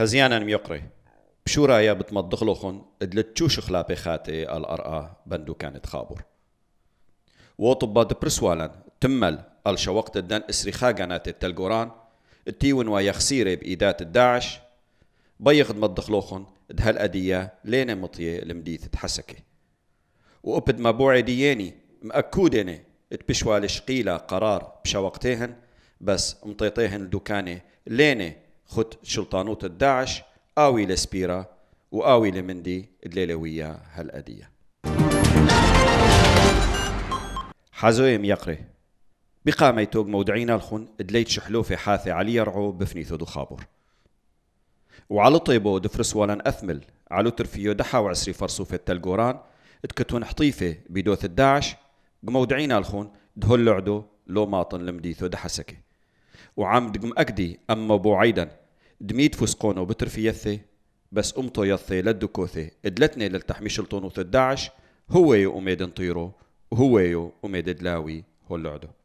خزيانا ميقري شو رايا بتمضخ لخن دلت تشوش خلابي خاتي الأرأة بندو كانت خابر وطبا دبرسوالن تمل الشوقت الدن اسري خاقنات التلقوران التيون ويا خسيرة بإيدات الداعش بيخد مضخ لخن دهالأدية لين مطية لمديث تحسكي وقبد ما بوعدياني مأكودني تبشوى لشقيلة قرار بشوقتهن بس مطيطيهن الدكانة لينه خد شلطانوت الداعش آوي لسبيرا وآوي لمندي الليلوية هالأدية حزويم يقري بقام يتوق مودعينا الخن دليت شحلوفي حاثي علي يرعو بفني ثدو خابر وعلى طيبو دفرس ولن أثمل على ترفيو دحا وعسري في التلقوران اتكتون حطيفة بدوث الداعش قمودعينا الخون دهل لعدو لو ماطن لمديثو دحسكي وعم دقم أكدي أما بو عيدا دميد فوسقونو يثي بس أمتو يثي كوثي ادلتني للتحميش الطنوث 13 هو يو أميد نطيرو وهو يو أميد دلاوي هو اللعدو